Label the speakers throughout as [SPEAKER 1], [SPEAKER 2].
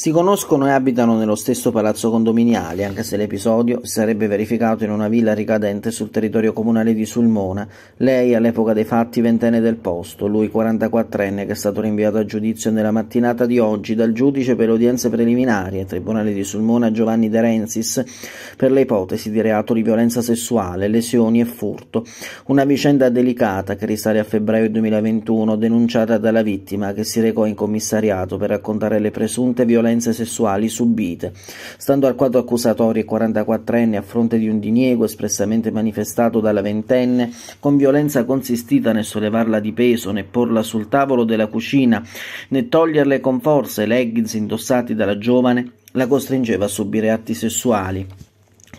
[SPEAKER 1] Si conoscono e abitano nello stesso palazzo condominiale, anche se l'episodio si sarebbe verificato in una villa ricadente sul territorio comunale di Sulmona, lei all'epoca dei fatti ventenne del posto, lui 44enne che è stato rinviato a giudizio nella mattinata di oggi dal giudice per udienze preliminari a Tribunale di Sulmona Giovanni De Rensis per le ipotesi di reato di violenza sessuale, lesioni e furto. Una vicenda delicata che risale a febbraio 2021 denunciata dalla vittima che si recò in commissariato per raccontare le presunte violenze violenze sessuali subite. Stando al quadro accusatorio, 44enne a fronte di un diniego espressamente manifestato dalla ventenne, con violenza consistita nel sollevarla di peso, né porla sul tavolo della cucina, né toglierle con forza i leggings indossati dalla giovane, la costringeva a subire atti sessuali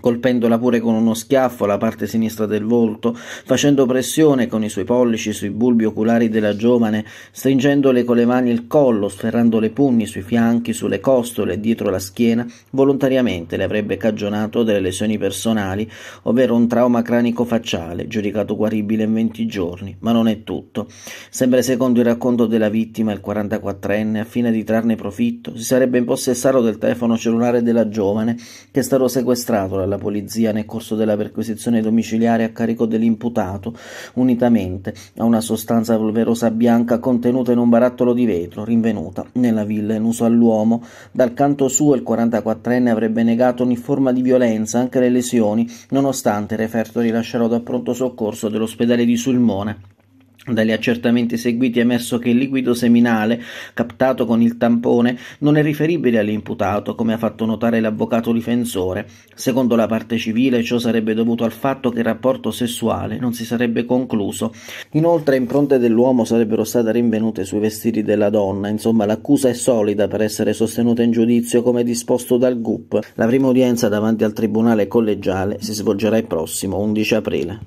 [SPEAKER 1] colpendola pure con uno schiaffo alla parte sinistra del volto, facendo pressione con i suoi pollici sui bulbi oculari della giovane, stringendole con le mani il collo, sferrando le pugni sui fianchi, sulle costole e dietro la schiena, volontariamente le avrebbe cagionato delle lesioni personali, ovvero un trauma cranico-facciale, giudicato guaribile in 20 giorni, ma non è tutto. Sempre secondo il racconto della vittima, il 44enne, a fine di trarne profitto, si sarebbe impossessato del telefono cellulare della giovane, che è stato sequestrato dalla alla polizia nel corso della perquisizione domiciliare a carico dell'imputato, unitamente a una sostanza polverosa bianca contenuta in un barattolo di vetro, rinvenuta nella villa in uso all'uomo. Dal canto suo il 44enne avrebbe negato ogni forma di violenza, anche le lesioni, nonostante il referto rilasciato dal pronto soccorso dell'ospedale di Sulmone. Dagli accertamenti seguiti è emerso che il liquido seminale, captato con il tampone, non è riferibile all'imputato, come ha fatto notare l'avvocato difensore. Secondo la parte civile ciò sarebbe dovuto al fatto che il rapporto sessuale non si sarebbe concluso. Inoltre impronte dell'uomo sarebbero state rinvenute sui vestiti della donna, insomma l'accusa è solida per essere sostenuta in giudizio come disposto dal GUP. La prima udienza davanti al Tribunale collegiale si svolgerà il prossimo 11 aprile.